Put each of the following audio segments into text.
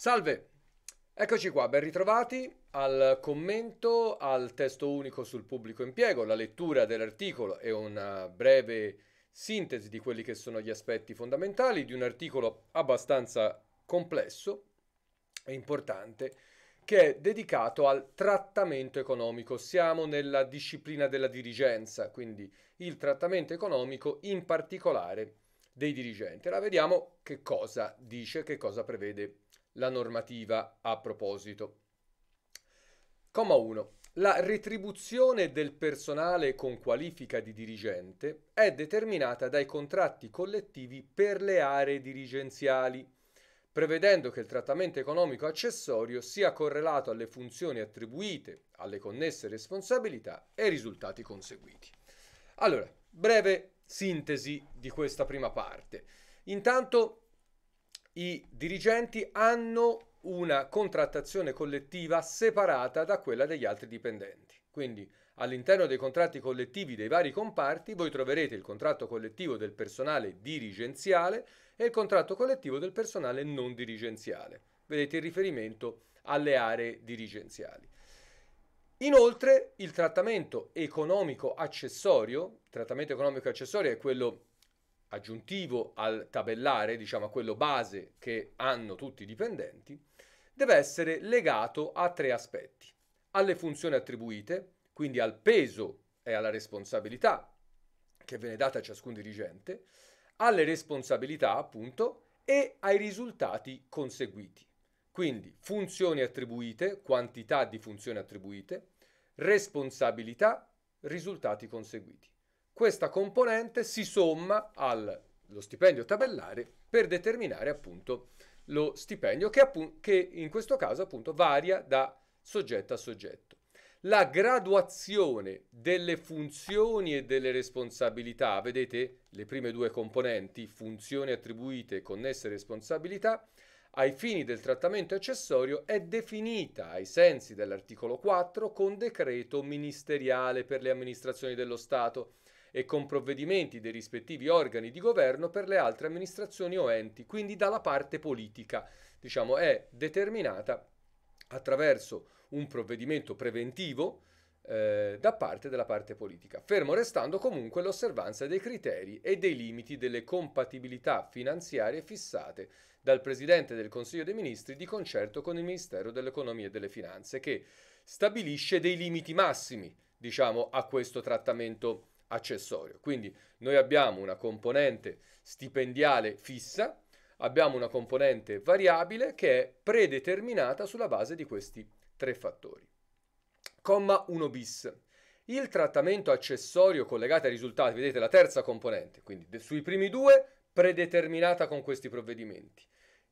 Salve, eccoci qua, ben ritrovati al commento al testo unico sul pubblico impiego, la lettura dell'articolo e una breve sintesi di quelli che sono gli aspetti fondamentali di un articolo abbastanza complesso e importante che è dedicato al trattamento economico. Siamo nella disciplina della dirigenza, quindi il trattamento economico in particolare dei dirigenti. Ora vediamo che cosa dice, che cosa prevede la normativa a proposito. Comma 1. La retribuzione del personale con qualifica di dirigente è determinata dai contratti collettivi per le aree dirigenziali, prevedendo che il trattamento economico accessorio sia correlato alle funzioni attribuite, alle connesse responsabilità e ai risultati conseguiti. Allora, breve sintesi di questa prima parte. Intanto i dirigenti hanno una contrattazione collettiva separata da quella degli altri dipendenti. Quindi all'interno dei contratti collettivi dei vari comparti voi troverete il contratto collettivo del personale dirigenziale e il contratto collettivo del personale non dirigenziale. Vedete il riferimento alle aree dirigenziali. Inoltre il trattamento economico accessorio, trattamento economico accessorio è quello aggiuntivo al tabellare, diciamo a quello base che hanno tutti i dipendenti, deve essere legato a tre aspetti. Alle funzioni attribuite, quindi al peso e alla responsabilità che viene data a ciascun dirigente, alle responsabilità appunto e ai risultati conseguiti. Quindi funzioni attribuite, quantità di funzioni attribuite, responsabilità, risultati conseguiti questa componente si somma allo stipendio tabellare per determinare appunto lo stipendio che, appunto, che in questo caso appunto varia da soggetto a soggetto. La graduazione delle funzioni e delle responsabilità, vedete le prime due componenti, funzioni attribuite, connesse responsabilità, ai fini del trattamento accessorio è definita ai sensi dell'articolo 4 con decreto ministeriale per le amministrazioni dello Stato e con provvedimenti dei rispettivi organi di governo per le altre amministrazioni o enti, quindi dalla parte politica, diciamo, è determinata attraverso un provvedimento preventivo eh, da parte della parte politica, fermo restando comunque l'osservanza dei criteri e dei limiti delle compatibilità finanziarie fissate dal Presidente del Consiglio dei Ministri di concerto con il Ministero dell'Economia e delle Finanze, che stabilisce dei limiti massimi, diciamo, a questo trattamento accessorio. Quindi noi abbiamo una componente stipendiale fissa, abbiamo una componente variabile che è predeterminata sulla base di questi tre fattori. Comma 1 bis. Il trattamento accessorio collegato ai risultati, vedete la terza componente, quindi sui primi due predeterminata con questi provvedimenti.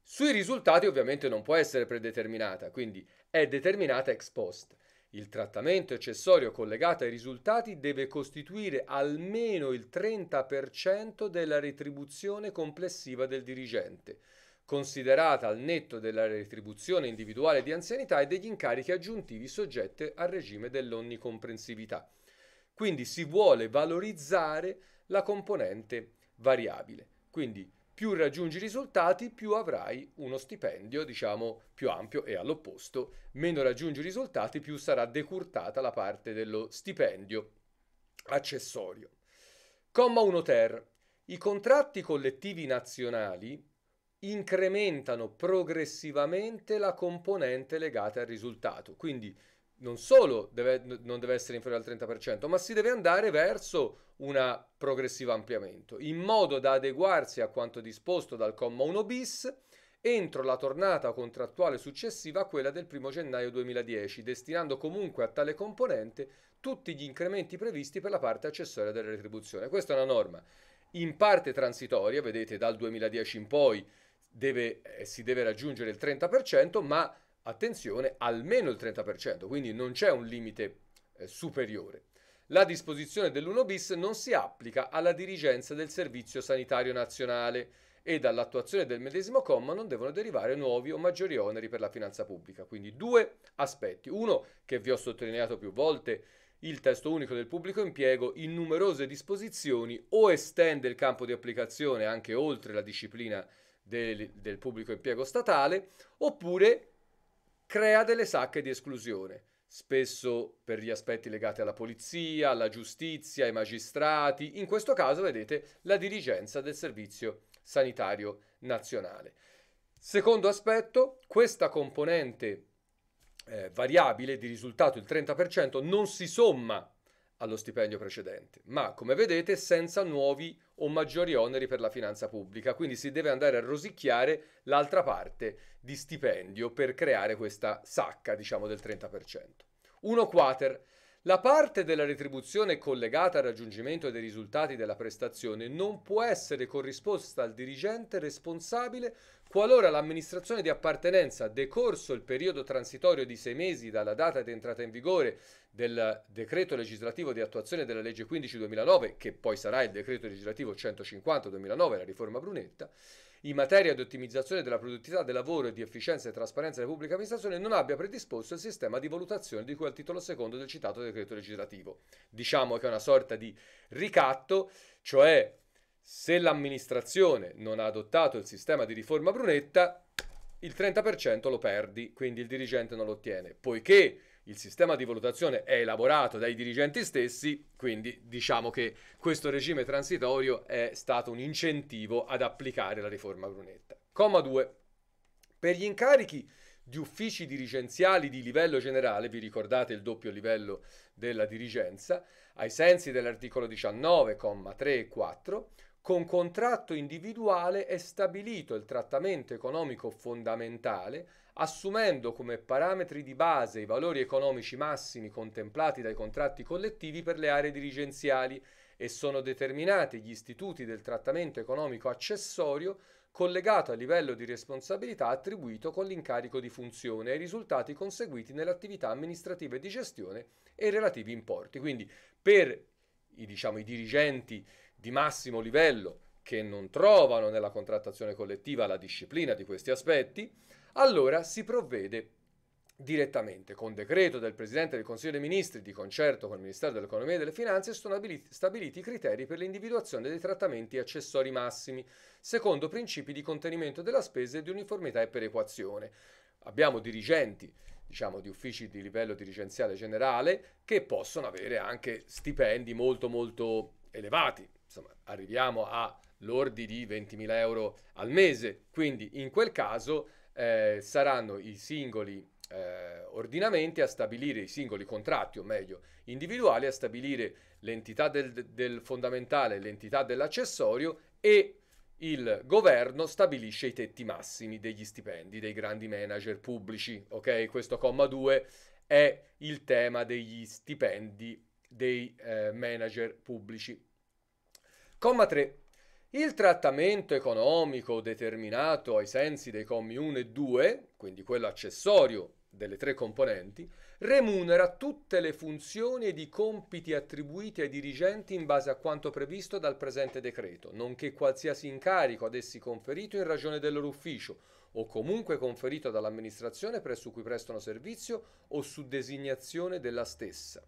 Sui risultati ovviamente non può essere predeterminata, quindi è determinata ex post. Il trattamento accessorio collegato ai risultati deve costituire almeno il 30% della retribuzione complessiva del dirigente, considerata al netto della retribuzione individuale di anzianità e degli incarichi aggiuntivi soggette al regime dell'onnicomprensività. Quindi si vuole valorizzare la componente variabile. Quindi più raggiungi risultati, più avrai uno stipendio, diciamo, più ampio e all'opposto, meno raggiungi risultati, più sarà decurtata la parte dello stipendio accessorio. Comma 1 ter. I contratti collettivi nazionali incrementano progressivamente la componente legata al risultato, quindi non solo deve, non deve essere inferiore al 30%, ma si deve andare verso un progressivo ampliamento, in modo da adeguarsi a quanto disposto dal comma 1 bis entro la tornata contrattuale successiva a quella del 1 gennaio 2010, destinando comunque a tale componente tutti gli incrementi previsti per la parte accessoria della retribuzione. Questa è una norma in parte transitoria, vedete dal 2010 in poi deve, eh, si deve raggiungere il 30%, ma attenzione, almeno il 30%, quindi non c'è un limite eh, superiore. La disposizione dell'1 bis non si applica alla dirigenza del Servizio Sanitario Nazionale e dall'attuazione del medesimo comma non devono derivare nuovi o maggiori oneri per la finanza pubblica. Quindi due aspetti. Uno, che vi ho sottolineato più volte, il testo unico del pubblico impiego in numerose disposizioni o estende il campo di applicazione anche oltre la disciplina del, del pubblico impiego statale, oppure crea delle sacche di esclusione, spesso per gli aspetti legati alla polizia, alla giustizia, ai magistrati, in questo caso vedete la dirigenza del Servizio Sanitario Nazionale. Secondo aspetto, questa componente eh, variabile di risultato, il 30%, non si somma allo stipendio precedente, ma come vedete senza nuovi risultati o maggiori oneri per la finanza pubblica, quindi si deve andare a rosicchiare l'altra parte di stipendio per creare questa sacca, diciamo, del 30%. Uno quater. La parte della retribuzione collegata al raggiungimento dei risultati della prestazione non può essere corrisposta al dirigente responsabile Qualora l'amministrazione di appartenenza, decorso il periodo transitorio di sei mesi dalla data di entrata in vigore del decreto legislativo di attuazione della legge 15-2009, che poi sarà il decreto legislativo 150-2009, la riforma Brunetta, in materia di ottimizzazione della produttività del lavoro e di efficienza e trasparenza della pubblica amministrazione non abbia predisposto il sistema di valutazione di cui al titolo secondo del citato decreto legislativo. Diciamo che è una sorta di ricatto, cioè se l'amministrazione non ha adottato il sistema di riforma Brunetta, il 30% lo perdi, quindi il dirigente non lo ottiene. Poiché il sistema di valutazione è elaborato dai dirigenti stessi, quindi diciamo che questo regime transitorio è stato un incentivo ad applicare la riforma Brunetta. Comma 2. Per gli incarichi di uffici dirigenziali di livello generale, vi ricordate il doppio livello della dirigenza, ai sensi dell'articolo 19, 3 e 4, con contratto individuale è stabilito il trattamento economico fondamentale, assumendo come parametri di base i valori economici massimi contemplati dai contratti collettivi per le aree dirigenziali e sono determinati gli istituti del trattamento economico accessorio collegato al livello di responsabilità attribuito con l'incarico di funzione e ai risultati conseguiti nell'attività amministrativa e di gestione e relativi importi. Quindi per i, diciamo, i dirigenti di massimo livello che non trovano nella contrattazione collettiva la disciplina di questi aspetti, allora si provvede direttamente con decreto del Presidente del Consiglio dei Ministri di concerto con il Ministero dell'Economia e delle Finanze sono stabiliti i criteri per l'individuazione dei trattamenti accessori massimi secondo principi di contenimento della spesa e di uniformità e perequazione. Abbiamo dirigenti diciamo di uffici di livello dirigenziale generale che possono avere anche stipendi molto molto elevati insomma, arriviamo a lordi di 20.000 euro al mese, quindi in quel caso eh, saranno i singoli eh, ordinamenti a stabilire i singoli contratti, o meglio individuali, a stabilire l'entità del, del fondamentale, l'entità dell'accessorio e il governo stabilisce i tetti massimi degli stipendi dei grandi manager pubblici. Ok, questo comma 2 è il tema degli stipendi dei eh, manager pubblici. Comma 3. Il trattamento economico determinato ai sensi dei commi 1 e 2, quindi quello accessorio delle tre componenti, remunera tutte le funzioni ed i compiti attribuiti ai dirigenti in base a quanto previsto dal presente decreto, nonché qualsiasi incarico ad essi conferito in ragione del loro ufficio o comunque conferito dall'amministrazione presso cui prestano servizio o su designazione della stessa.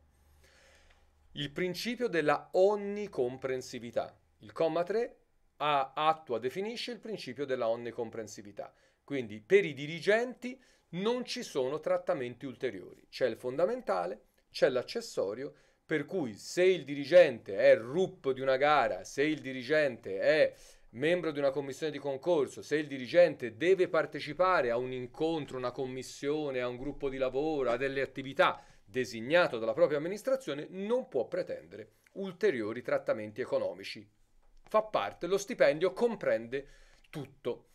Il principio della onnicomprensività. Il comma 3 a, attua, definisce il principio della onnicomprensività. Quindi per i dirigenti non ci sono trattamenti ulteriori. C'è il fondamentale, c'è l'accessorio, per cui se il dirigente è RUP di una gara, se il dirigente è membro di una commissione di concorso, se il dirigente deve partecipare a un incontro, una commissione, a un gruppo di lavoro, a delle attività designato dalla propria amministrazione, non può pretendere ulteriori trattamenti economici fa parte, lo stipendio comprende tutto.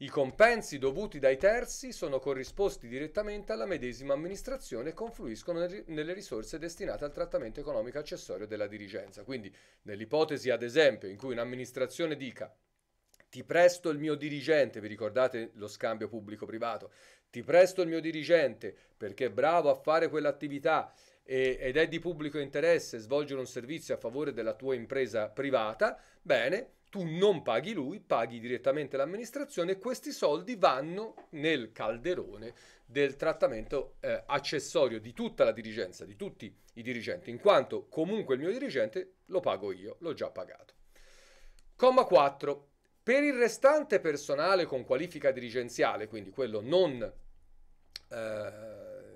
I compensi dovuti dai terzi sono corrisposti direttamente alla medesima amministrazione e confluiscono nelle risorse destinate al trattamento economico accessorio della dirigenza. Quindi, nell'ipotesi, ad esempio, in cui un'amministrazione dica ti presto il mio dirigente, vi ricordate lo scambio pubblico-privato, ti presto il mio dirigente perché è bravo a fare quell'attività ed è di pubblico interesse svolgere un servizio a favore della tua impresa privata, bene, tu non paghi lui, paghi direttamente l'amministrazione e questi soldi vanno nel calderone del trattamento eh, accessorio di tutta la dirigenza, di tutti i dirigenti, in quanto comunque il mio dirigente lo pago io, l'ho già pagato. Comma 4. Per il restante personale con qualifica dirigenziale, quindi quello non eh,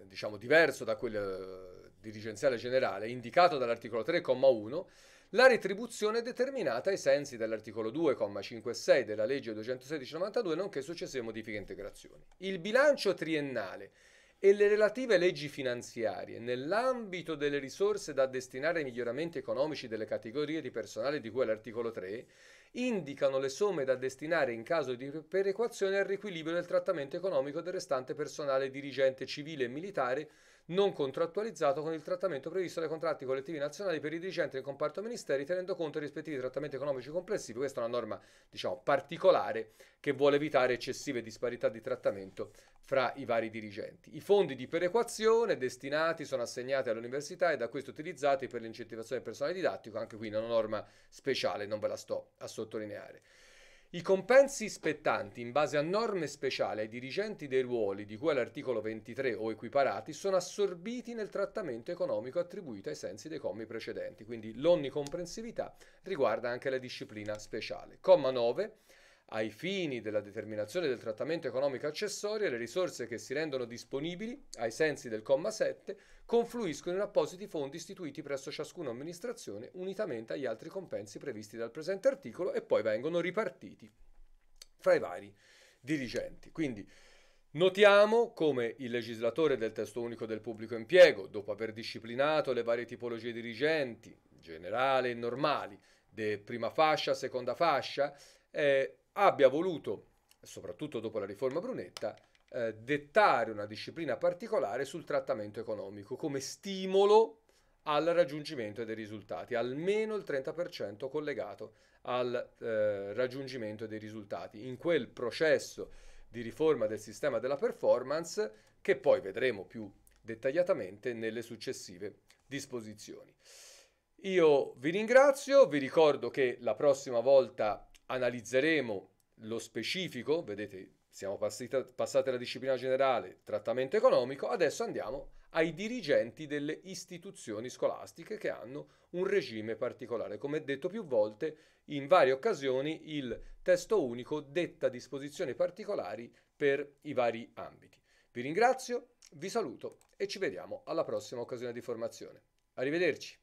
diciamo diverso da quello dirigenziale generale, indicato dall'articolo 3,1, la retribuzione determinata ai sensi dell'articolo 2,5 e 6 della legge 216-92, nonché successive modifiche e integrazioni. Il bilancio triennale e le relative leggi finanziarie, nell'ambito delle risorse da destinare ai miglioramenti economici delle categorie di personale di cui all'articolo 3, indicano le somme da destinare in caso di perequazione al riequilibrio del trattamento economico del restante personale dirigente civile e militare non contrattualizzato con il trattamento previsto dai contratti collettivi nazionali per i dirigenti del comparto ministeri, tenendo conto dei rispettivi trattamenti economici complessivi. Questa è una norma, diciamo, particolare che vuole evitare eccessive disparità di trattamento fra i vari dirigenti. I fondi di perequazione destinati sono assegnati all'università e da questo utilizzati per l'incentivazione del personale didattico, anche qui una norma speciale, non ve la sto a sottolineare. I compensi spettanti in base a norme speciali ai dirigenti dei ruoli di cui all'articolo 23 o equiparati sono assorbiti nel trattamento economico attribuito ai sensi dei commi precedenti, quindi l'onnicomprensività riguarda anche la disciplina speciale. Comma 9 ai fini della determinazione del trattamento economico accessorio, le risorse che si rendono disponibili ai sensi del comma 7 confluiscono in appositi fondi istituiti presso ciascuna amministrazione unitamente agli altri compensi previsti dal presente articolo e poi vengono ripartiti fra i vari dirigenti. Quindi Notiamo come il legislatore del testo unico del pubblico impiego, dopo aver disciplinato le varie tipologie dirigenti, generale e normali, de prima fascia, seconda fascia, eh, abbia voluto, soprattutto dopo la riforma Brunetta, eh, dettare una disciplina particolare sul trattamento economico come stimolo al raggiungimento dei risultati, almeno il 30% collegato al eh, raggiungimento dei risultati, in quel processo di riforma del sistema della performance che poi vedremo più dettagliatamente nelle successive disposizioni. Io vi ringrazio, vi ricordo che la prossima volta analizzeremo lo specifico, vedete siamo passati alla disciplina generale, trattamento economico, adesso andiamo ai dirigenti delle istituzioni scolastiche che hanno un regime particolare. Come detto più volte, in varie occasioni il testo unico detta disposizioni particolari per i vari ambiti. Vi ringrazio, vi saluto e ci vediamo alla prossima occasione di formazione. Arrivederci.